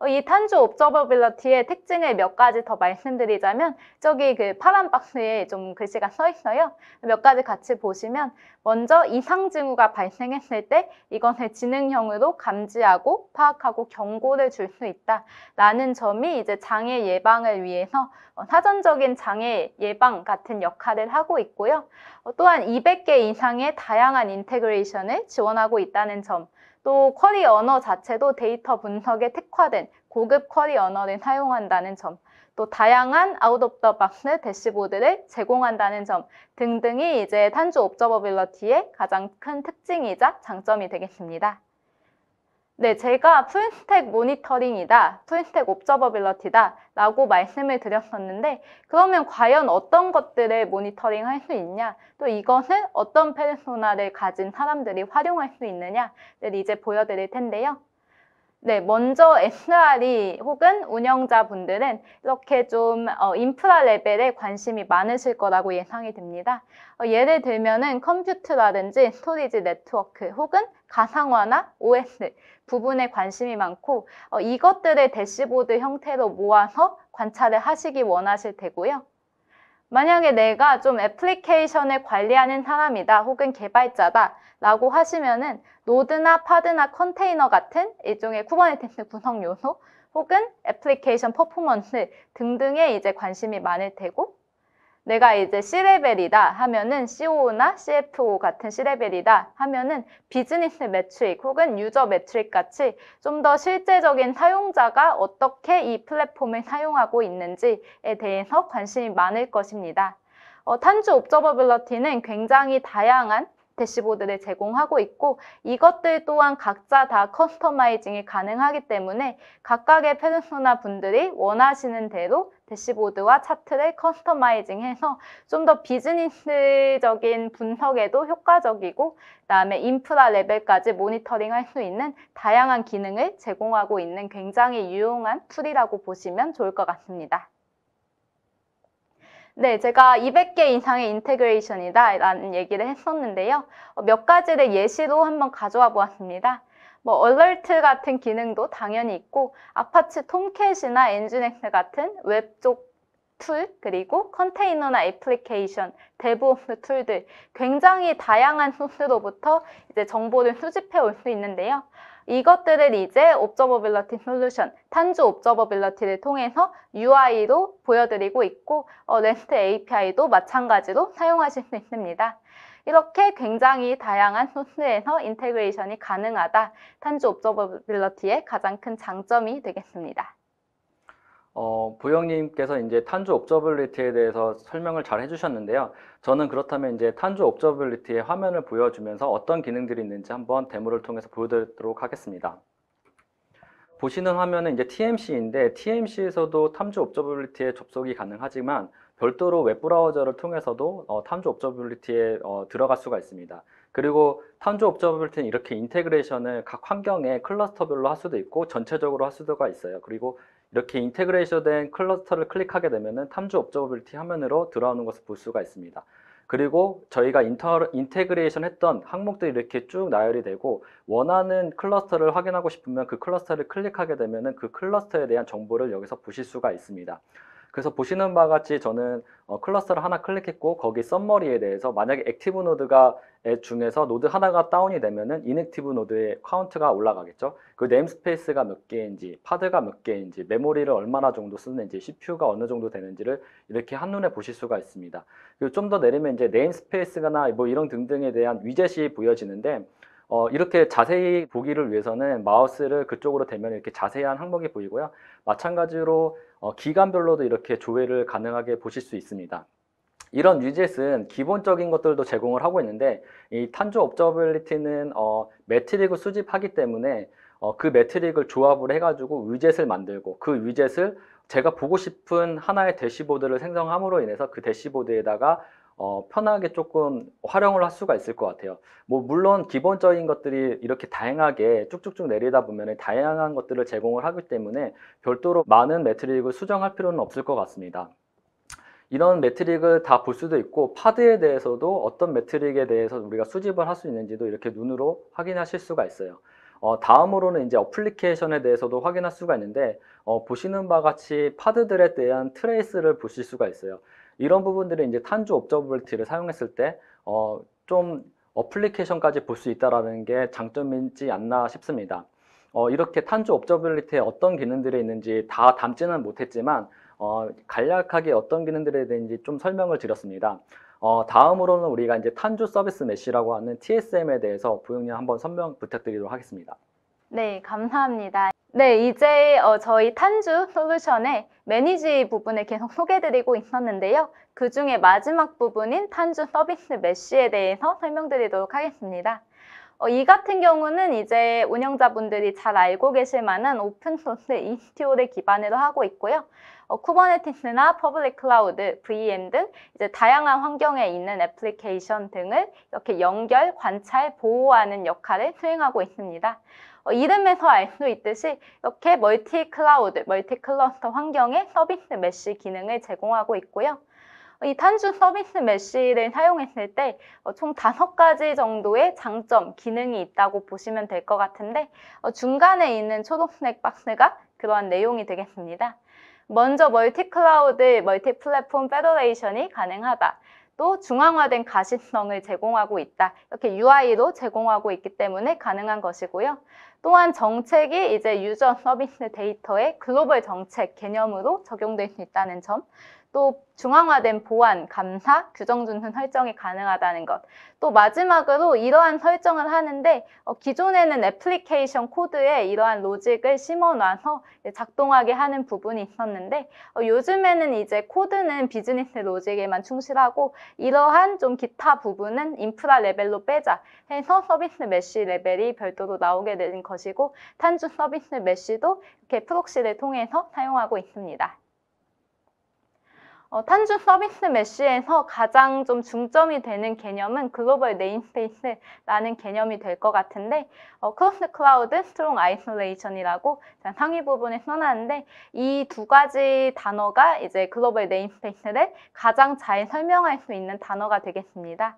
어, 이 탄주 옵저버빌러티의 특징을 몇 가지 더 말씀드리자면 저기 그 파란 박스에 좀 글씨가 써 있어요. 몇 가지 같이 보시면 먼저 이상 징후가 발생했을 때 이것을 지능형으로 감지하고 파악하고 경고를 줄 수 있다라는 점이 이제 장애 예방을 위해서 어, 사전적인 장애 예방 같은 역할을 하고 있고요. 어, 또한 200개 이상의 다양한 인테그레이션을 지원하고 있다는 점또 쿼리 언어 자체도 데이터 분석에 특화된 고급 쿼리 언어를 사용한다는 점, 또 다양한 아웃 오브 더 박스 대시보드를 제공한다는 점 등등이 이제 탄주 옵저버빌러티의 가장 큰 특징이자 장점이 되겠습니다. 네, 제가 풀스택 모니터링이다, 풀스택 옵저버빌러티다 라고 말씀을 드렸었는데 그러면 과연 어떤 것들을 모니터링 할 수 있냐 또이거는 어떤 페르소나를 가진 사람들이 활용할 수 있느냐를 이제 보여드릴 텐데요. 네, 먼저 SRE 혹은 운영자분들은 이렇게 좀 어, 인프라 레벨에 관심이 많으실 거라고 예상이 됩니다. 어, 예를 들면은 컴퓨터라든지 스토리지 네트워크 혹은 가상화나 OS 부분에 관심이 많고 어, 이것들을 대시보드 형태로 모아서 관찰을 하시기 원하실 테고요. 만약에 내가 좀 애플리케이션을 관리하는 사람이다 혹은 개발자다 라고 하시면은 노드나 파드나 컨테이너 같은 일종의 쿠버네티스 구성 요소 혹은 애플리케이션 퍼포먼스 등등에 이제 관심이 많을 테고 내가 이제 C레벨이다 하면은 CO나 CFO 같은 C레벨이다 하면은 비즈니스 매트릭 혹은 유저 매트릭 같이 좀 더 실제적인 사용자가 어떻게 이 플랫폼을 사용하고 있는지에 대해서 관심이 많을 것입니다. 어, 탄주 옵저버블러티는 굉장히 다양한 대시보드를 제공하고 있고 이것들 또한 각자 다 커스터마이징이 가능하기 때문에 각각의 페르소나 분들이 원하시는 대로 대시보드와 차트를 커스터마이징해서 좀 더 비즈니스적인 분석에도 효과적이고 그다음에 인프라 레벨까지 모니터링할 수 있는 다양한 기능을 제공하고 있는 굉장히 유용한 툴이라고 보시면 좋을 것 같습니다. 네, 제가 200개 이상의 인테그레이션이다 라는 얘기를 했었는데요. 어, 몇 가지를 예시로 한번 가져와 보았습니다. 뭐 얼러트 같은 기능도 당연히 있고 아파치 톰캣이나 엔진엑스 같은 웹쪽 툴 그리고 컨테이너나 애플리케이션, 대부업무 툴들 굉장히 다양한 소스로부터 이제 정보를 수집해 올 수 있는데요. 이것들을 이제 옵저버빌러티 솔루션, 탄주 옵저버빌러티를 통해서 UI로 보여드리고 있고 어, r e API도 마찬가지로 사용하실 수 있습니다. 이렇게 굉장히 다양한 소스에서 인테그레이션이 가능하다. 탄주 옵저버빌러티의 가장 큰 장점이 되겠습니다. 어, 부영님께서 이제 탄주 옵저블리티에 대해서 설명을 잘 해주셨는데요. 저는 그렇다면 이제 탄주 옵저블리티의 화면을 보여주면서 어떤 기능들이 있는지 한번 데모를 통해서 보여드리도록 하겠습니다. 보시는 화면은 이제 TMC인데 TMC에서도 탐주 옵저블리티에 접속이 가능하지만 별도로 웹 브라우저를 통해서도 어, 탐주 옵저블리티에 어, 들어갈 수가 있습니다. 그리고 탐주 옵저블리티는 이렇게 인테그레이션을 각 환경에 클러스터별로 할 수도 있고 전체적으로 할 수도가 있어요. 그리고 이렇게 인테그레이션된 클러스터를 클릭하게 되면 탐주 옵저버빌티 화면으로 들어오는 것을 볼 수가 있습니다. 그리고 저희가 인터, 인테그레이션 했던 항목들이 이렇게 쭉 나열이 되고 원하는 클러스터를 확인하고 싶으면 그 클러스터를 클릭하게 되면 그 클러스터에 대한 정보를 여기서 보실 수가 있습니다. 그래서 보시는 바와 같이 저는 어, 클러스를 터 하나 클릭했고 거기 썸머리에 대해서 만약에 액티브 노드가 중에서 노드 하나가 다운이 되면은 인액티브 노드의 카운트가 올라가겠죠. 그 네임스페이스가 몇 개인지, 파드가 몇 개인지, 메모리를 얼마나 정도 쓰는지, CPU가 어느 정도 되는지를 이렇게 한눈에 보실 수가 있습니다. 그리고 좀 더 내리면 이제 네임스페이스나 가뭐 이런 등등에 대한 위젯이 보여지는데 어, 이렇게 자세히 보기를 위해서는 마우스를 그쪽으로 대면 이렇게 자세한 항목이 보이고요. 마찬가지로 어, 기간별로도 이렇게 조회를 가능하게 보실 수 있습니다. 이런 위젯은 기본적인 것들도 제공을 하고 있는데 이 탄조 업저빌리티는 어, 매트릭을 수집하기 때문에 어, 그 매트릭을 조합을 해가지고 위젯을 만들고 그 위젯을 제가 보고 싶은 하나의 대시보드를 생성함으로 인해서 그 대시보드에다가 어, 편하게 조금 활용을 할 수가 있을 것 같아요. 뭐 물론 기본적인 것들이 이렇게 다양하게 쭉쭉쭉 내리다 보면 다양한 것들을 제공을 하기 때문에 별도로 많은 매트릭을 수정할 필요는 없을 것 같습니다. 이런 매트릭을 다 볼 수도 있고 파드에 대해서도 어떤 매트릭에 대해서 우리가 수집을 할 수 있는지도 이렇게 눈으로 확인하실 수가 있어요. 어, 다음으로는 이제 어플리케이션에 대해서도 확인할 수가 있는데 어, 보시는 바 같이 파드들에 대한 트레이스를 보실 수가 있어요. 이런 부분들은 이제 탄주 옵저블리티를 사용했을 때 좀 어 어플리케이션까지 볼 수 있다는 라게 장점이지 않나 싶습니다. 어 이렇게 탄주 옵저블리티에 어떤 기능들이 있는지 다 담지는 못했지만 어 간략하게 어떤 기능들에 대한좀 설명을 드렸습니다. 어 다음으로는 우리가 이제 탄주 서비스 메시라고 하는 TSM에 대해서 보영님 한번 설명 부탁드리도록 하겠습니다. 네, 감사합니다. 네, 이제 어, 저희 탄주 솔루션의 매니지 부분을 계속 소개드리고 있었는데요. 그 중에 마지막 부분인 탄주 서비스 메쉬에 대해서 설명드리도록 하겠습니다. 어, 이 같은 경우는 이제 운영자분들이 잘 알고 계실 만한 오픈소스 인스티오를 기반으로 하고 있고요. 어, 쿠버네티스나 퍼블릭 클라우드, VM 등 이제 다양한 환경에 있는 애플리케이션 등을 이렇게 연결, 관찰, 보호하는 역할을 수행하고 있습니다. 어, 이름에서 알 수 있듯이 이렇게 멀티 클라우드, 멀티 클러스터 환경에 서비스 메쉬 기능을 제공하고 있고요. 어, 이 탄주 서비스 메쉬를 사용했을 때총 어, 다섯 가지 정도의 장점, 기능이 있다고 보시면 될 것 같은데 중간에 있는 초록색 박스가 그러한 내용이 되겠습니다. 먼저 멀티 클라우드, 멀티 플랫폼 페더레이션이 가능하다. 또 중앙화된 가시성을 제공하고 있다. 이렇게 UI로 제공하고 있기 때문에 가능한 것이고요. 또한 정책이 이제 유저 서비스 데이터의 글로벌 정책 개념으로 적용될 수 있다는 점, 또 중앙화된 보안, 감사, 규정준수 설정이 가능하다는 것. 또 마지막으로 이러한 설정을 하는데 어, 기존에는 애플리케이션 코드에 이러한 로직을 심어놔서 작동하게 하는 부분이 있었는데 어, 요즘에는 이제 코드는 비즈니스 로직에만 충실하고 이러한 좀 기타 부분은 인프라 레벨로 빼자 해서 서비스 메쉬 레벨이 별도로 나오게 된 것이고 탄주 서비스 메쉬도 이렇게 프록시를 통해서 사용하고 있습니다. 어, 탄주 서비스 메쉬에서 가장 좀 중점이 되는 개념은 글로벌 네임스페이스라는 개념이 될 것 같은데 어, 크로스 클라우드 스트롱 아이솔레이션이라고 상위 부분에 써놨는데 이 두 가지 단어가 이제 글로벌 네임스페이스를 가장 잘 설명할 수 있는 단어가 되겠습니다.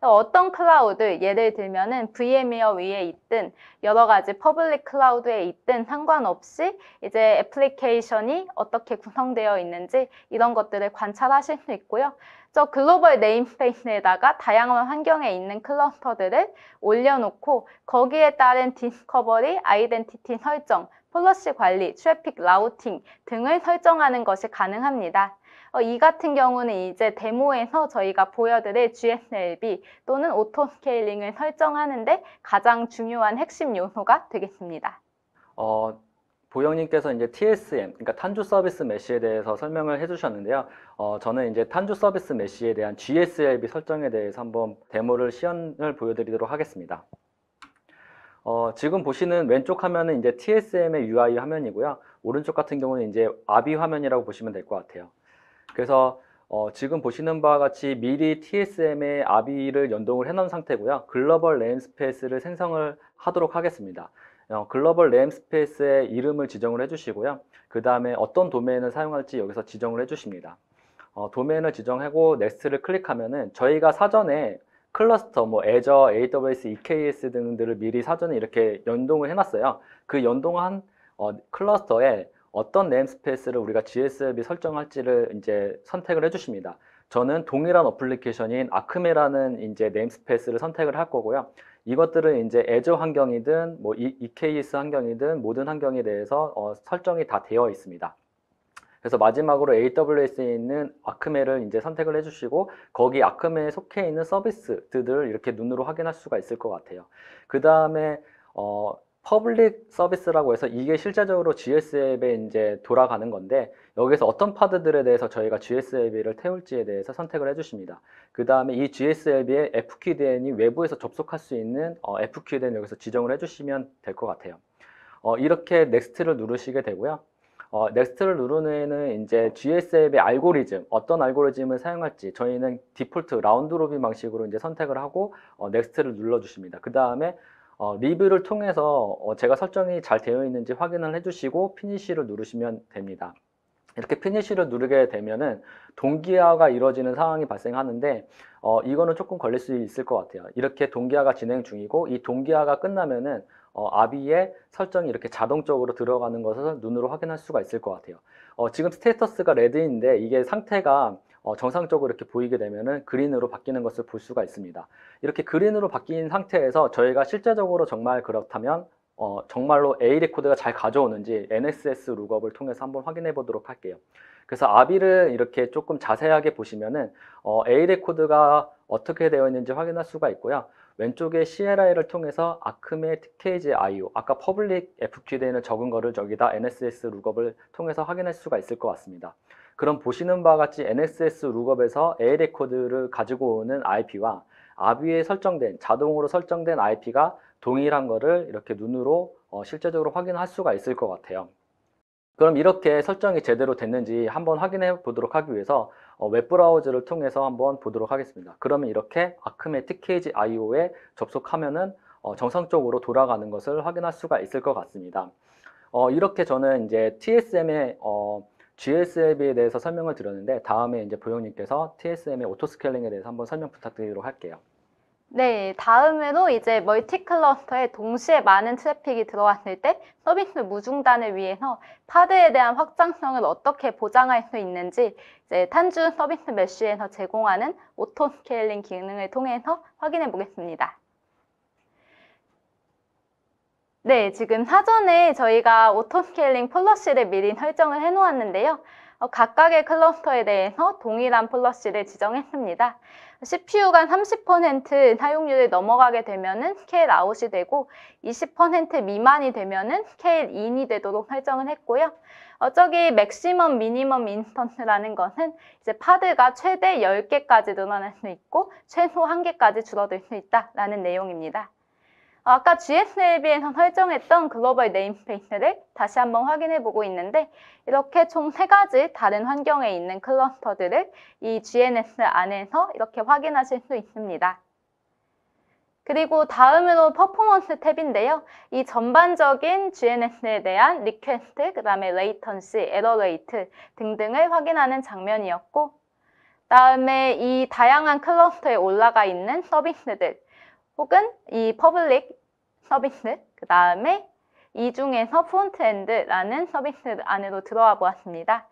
어떤 클라우드, 예를 들면은 VM웨어 위에 있든 여러 가지 퍼블릭 클라우드에 있든 상관없이 이제 애플리케이션이 어떻게 구성되어 있는지 이런 것들을 관찰하실 수 있고요. 저 글로벌 네임스페이스에다가 다양한 환경에 있는 클러스터들을 올려놓고 거기에 따른 디스커버리, 아이덴티티 설정, 플러시 관리, 트래픽 라우팅 등을 설정하는 것이 가능합니다. 어, 이 같은 경우는 이제 데모에서 저희가 보여드릴 GSLB 또는 오토스케일링을 설정하는데 가장 중요한 핵심 요소가 되겠습니다. 어, 보영님께서 이제 TSM, 그러니까 탄주 서비스 메시에 대해서 설명을 해주셨는데요. 어, 저는 이제 탄주 서비스 메시에 대한 GSLB 설정에 대해서 한번 데모를 시연을 보여드리도록 하겠습니다. 어, 지금 보시는 왼쪽 화면은 이제 TSM의 UI 화면이고요. 오른쪽 같은 경우는 이제 아비 화면이라고 보시면 될 것 같아요. 그래서 어, 지금 보시는 바와 같이 미리 TSM의 아비를 연동을 해놓은 상태고요. 글로벌 램 스페이스를 생성을 하도록 하겠습니다. 어, 글로벌 램 스페이스의 이름을 지정을 해주시고요. 그 다음에 어떤 도메인을 사용할지 여기서 지정을 해주십니다. 어, 도메인을 지정하고 넥스트를 클릭하면은 저희가 사전에 클러스터, 뭐 애저, AWS, EKS 등들을 미리 사전에 이렇게 연동을 해놨어요. 그 연동한 어, 클러스터에 어떤 네임스페이스를 우리가 GSLB 설정할지를 이제 선택을 해주십니다. 저는 동일한 어플리케이션인 아크메라는 이제 네임스페이스를 선택을 할 거고요. 이것들은 이제 애저 환경이든 뭐 EKS e 환경이든 모든 환경에 대해서 어, 설정이 다 되어 있습니다. 그래서 마지막으로 AWS에 있는 아크메를 이제 선택을 해주시고 거기 아크메에 속해 있는 서비스들을 이렇게 눈으로 확인할 수가 있을 것 같아요. 그 다음에 어, 퍼블릭 서비스라고 해서 이게 실제적으로 GS앱에 이제 돌아가는 건데 여기서 어떤 파드들에 대해서 저희가 GS앱을 태울지에 대해서 선택을 해주십니다. 그 다음에 이 GS앱에 FQDN이 외부에서 접속할 수 있는 어, FQDN 여기서 지정을 해주시면 될 것 같아요. 어, 이렇게 넥스트를 누르시게 되고요. 어, 넥스트를 누른 후에는 이제 GS앱의 알고리즘, 어떤 알고리즘을 사용할지 저희는 디폴트 라운드 로비 방식으로 이제 선택을 하고 어, 넥스트를 눌러주십니다. 그 다음에 어, 리뷰를 통해서 어, 제가 설정이 잘 되어 있는지 확인을 해주시고 피니쉬를 누르시면 됩니다. 이렇게 피니쉬를 누르게 되면은 동기화가 이루어지는 상황이 발생하는데 어, 이거는 조금 걸릴 수 있을 것 같아요. 이렇게 동기화가 진행 중이고 이 동기화가 끝나면은 어, 아비의 설정이 이렇게 자동적으로 들어가는 것을 눈으로 확인할 수가 있을 것 같아요. 어, 지금 스테이터스가 레드인데 이게 상태가 어, 정상적으로 이렇게 보이게 되면은 그린으로 바뀌는 것을 볼 수가 있습니다. 이렇게 그린으로 바뀐 상태에서 저희가 실제적으로 정말 그렇다면 어, 정말로 A 레코드가 잘 가져오는지 NSS 룩업을 통해서 한번 확인해 보도록 할게요. 그래서 아비를 이렇게 조금 자세하게 보시면은 어, A 레코드가 어떻게 되어 있는지 확인할 수가 있고요. 왼쪽에 CLI를 통해서 아크메 TKG IO, 아까 퍼블릭 FQDN을 적은 거를 저기다 NSS 룩업을 통해서 확인할 수가 있을 것 같습니다. 그럼 보시는 바와 같이 NSS 룩업에서 a 레 코드를 가지고 오는 IP와 아비에 설정된 자동으로 설정된 IP가 동일한 것을 이렇게 눈으로 어, 실제적으로 확인할 수가 있을 것 같아요. 그럼 이렇게 설정이 제대로 됐는지 한번 확인해 보도록 하기 위해서 어, 웹브라우저를 통해서 한번 보도록 하겠습니다. 그러면 이렇게 아크메 TKG IO에 접속하면은 어, 정상적으로 돌아가는 것을 확인할 수가 있을 것 같습니다. 어, 이렇게 저는 이제 TSM의 어, GSLB에 대해서 설명을 드렸는데 다음에 이제 보영님께서 TSM의 오토 스케일링에 대해서 한번 설명 부탁드리도록 할게요. 네, 다음으로 이제 멀티 클러스터에 동시에 많은 트래픽이 들어왔을 때 서비스 무중단을 위해서 파드에 대한 확장성을 어떻게 보장할 수 있는지 이제 탄주 서비스 메쉬에서 제공하는 오토 스케일링 기능을 통해서 확인해 보겠습니다. 네, 지금 사전에 저희가 오토스케일링 폴러시를 미리 설정을 해놓았는데요. 어, 각각의 클러스터에 대해서 동일한 폴러시를 지정했습니다. CPU가 30%사용률이 넘어가게 되면 은 스케일 아웃이 되고 20% 미만이 되면 은 스케일 인이 되도록 설정을 했고요. 어, 저기 맥시멈 미니멈 인스턴스라는 것은 이제 파드가 최대 10개까지 늘어날 수 있고 최소 1개까지 줄어들 수 있다라는 내용입니다. 아까 GS에 비해서 설정했던 글로벌 네임스페인트를 다시 한번 확인해 보고 있는데 이렇게 총 세가지 다른 환경에 있는 클러스터들을 이 GNS 안에서 이렇게 확인하실 수 있습니다. 그리고 다음으로 퍼포먼스 탭인데요. 이 전반적인 GNS에 대한 리퀘스트, 그 다음에 레이턴시, 에러 레이트 등등을 확인하는 장면이었고 다음에 이 다양한 클러스터에 올라가 있는 서비스들 혹은 이 퍼블릭 서비스, 그 다음에 이 중에서 프론트엔드라는 서비스 안으로 들어와 보았습니다.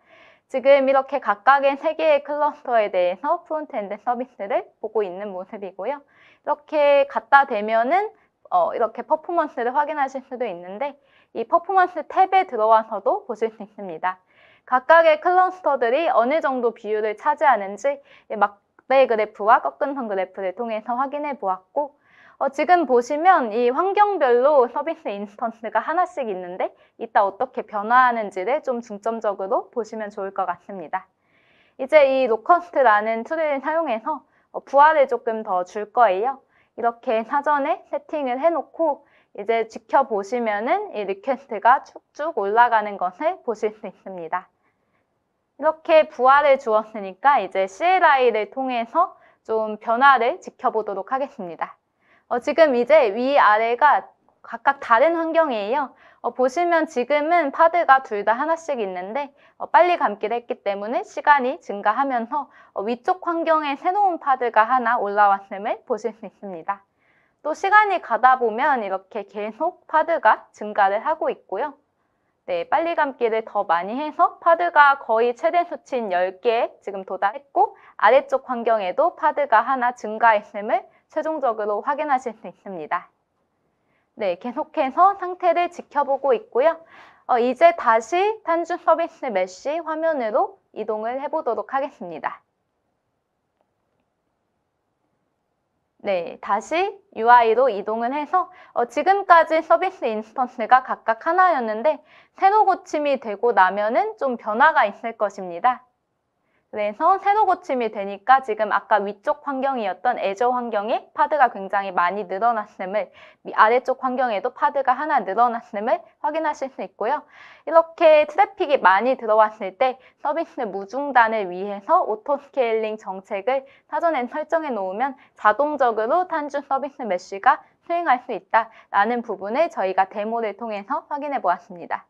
지금 이렇게 각각의 세 개의 클러스터에 대해서 프론트엔드 서비스를 보고 있는 모습이고요. 이렇게 갖다 대면은 어, 이렇게 퍼포먼스를 확인하실 수도 있는데 이 퍼포먼스 탭에 들어와서도 보실 수 있습니다. 각각의 클러스터들이 어느 정도 비율을 차지하는지 막대 그래프와 꺾은 선 그래프를 통해서 확인해 보았고 어, 지금 보시면 이 환경별로 서비스 인스턴스가 하나씩 있는데 이따 어떻게 변화하는지를 좀 중점적으로 보시면 좋을 것 같습니다. 이제 이 로커스트라는 툴을 사용해서 어, 부하를 조금 더 줄 거예요. 이렇게 사전에 세팅을 해놓고 이제 지켜보시면은 이 리퀘스트가 쭉쭉 올라가는 것을 보실 수 있습니다. 이렇게 부하를 주었으니까 이제 CLI를 통해서 좀 변화를 지켜보도록 하겠습니다. 어, 지금 이제 위아래가 각각 다른 환경이에요. 어, 보시면 지금은 파드가 둘 다 하나씩 있는데 어, 빨리 감기를 했기 때문에 시간이 증가하면서 어, 위쪽 환경에 새로운 파드가 하나 올라왔음을 보실 수 있습니다. 또 시간이 가다 보면 이렇게 계속 파드가 증가를 하고 있고요. 네, 빨리 감기를 더 많이 해서 파드가 거의 최대 수치인 10개에 지금 도달했고 아래쪽 환경에도 파드가 하나 증가했음을 최종적으로 확인하실 수 있습니다. 네, 계속해서 상태를 지켜보고 있고요. 어, 이제 다시 탄주 서비스 메쉬 화면으로 이동을 해보도록 하겠습니다. 네, 다시 UI로 이동을 해서 어, 지금까지 서비스 인스턴스가 각각 하나였는데 새로 고침이 되고 나면은 좀 변화가 있을 것입니다. 그래서 새로 고침이 되니까 지금 아까 위쪽 환경이었던 애저 환경에 파드가 굉장히 많이 늘어났음을 아래쪽 환경에도 파드가 하나 늘어났음을 확인하실 수 있고요. 이렇게 트래픽이 많이 들어왔을 때 서비스 무중단을 위해서 오토스케일링 정책을 사전에 설정해 놓으면 자동적으로 탄주 서비스 메쉬가 수행할 수 있다라는 부분을 저희가 데모를 통해서 확인해 보았습니다.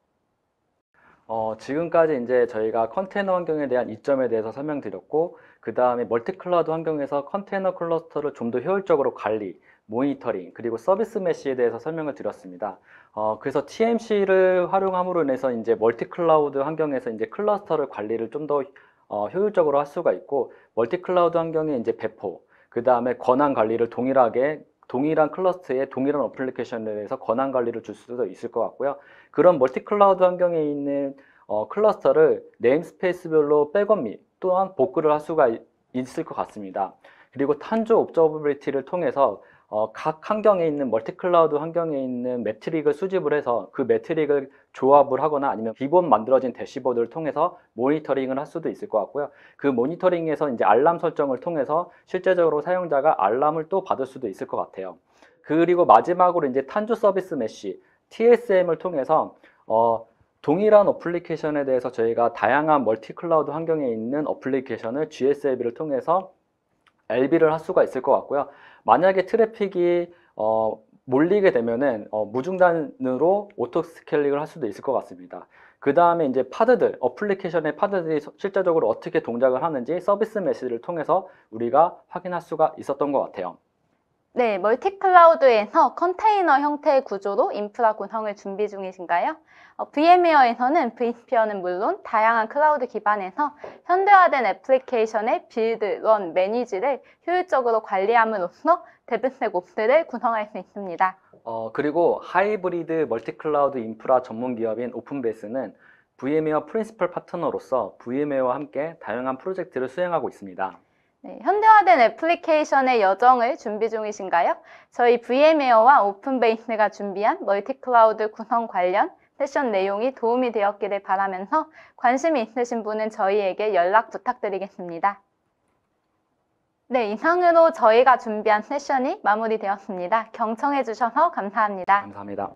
어, 지금까지 이제 저희가 컨테이너 환경에 대한 이점에 대해서 설명드렸고 그 다음에 멀티클라우드 환경에서 컨테이너 클러스터를 좀 더 효율적으로 관리, 모니터링, 그리고 서비스 메시에 대해서 설명을 드렸습니다. 어, 그래서 TMC를 활용함으로 인해서 이제 멀티클라우드 환경에서 이제 클러스터를 관리를 좀 더 어, 효율적으로 할 수가 있고 멀티클라우드 환경에 이제 배포, 그 다음에 권한 관리를 동일하게 동일한 클러스의 터 동일한 어플리케이션에 대해서 권한 관리를 줄 수도 있을 것 같고요. 그런 멀티 클라우드 환경에 있는 어, 클러스터를 네임스페이스별로 백업및 또한 복구를 할 수가 있을 것 같습니다. 그리고 탄조 옵저버빌리티를 통해서 어, 각 환경에 있는 멀티클라우드 환경에 있는 매트릭을 수집을 해서 그 매트릭을 조합을 하거나 아니면 기본 만들어진 대시보드를 통해서 모니터링을 할 수도 있을 것 같고요. 그 모니터링에서 이제 알람 설정을 통해서 실제적으로 사용자가 알람을 또 받을 수도 있을 것 같아요. 그리고 마지막으로 이제 탄주 서비스 메시 TSM을 통해서 어, 동일한 어플리케이션에 대해서 저희가 다양한 멀티클라우드 환경에 있는 어플리케이션을 GSLB를 통해서 LB를 할 수가 있을 것 같고요. 만약에 트래픽이 어, 몰리게 되면은 어, 무중단으로 오토 스케일링을 할 수도 있을 것 같습니다. 그 다음에 이제 파드들, 어플리케이션의 파드들이 실제적으로 어떻게 동작을 하는지 서비스 메시지를 통해서 우리가 확인할 수가 있었던 것 같아요. 네, 멀티 클라우드에서 컨테이너 형태의 구조로 인프라 구성을 준비 중이신가요? 어, VM웨어에서는 v s p h e 는 물론 다양한 클라우드 기반에서 현대화된 애플리케이션의 빌드, 런, 매니지를 효율적으로 관리함으로써 데비스 옵스를 구성할 수 있습니다. 어, 그리고 하이브리드 멀티 클라우드 인프라 전문 기업인 오픈베스는 VM웨어 프린시펄 파트너로서 VM웨어와 함께 다양한 프로젝트를 수행하고 있습니다. 네, 현대화된 애플리케이션의 여정을 준비 중이신가요? 저희 VM웨어와 오픈베이스가 준비한 멀티클라우드 구성 관련 세션 내용이 도움이 되었기를 바라면서 관심이 있으신 분은 저희에게 연락 부탁드리겠습니다. 네, 이상으로 저희가 준비한 세션이 마무리되었습니다. 경청해 주셔서 감사합니다. 감사합니다.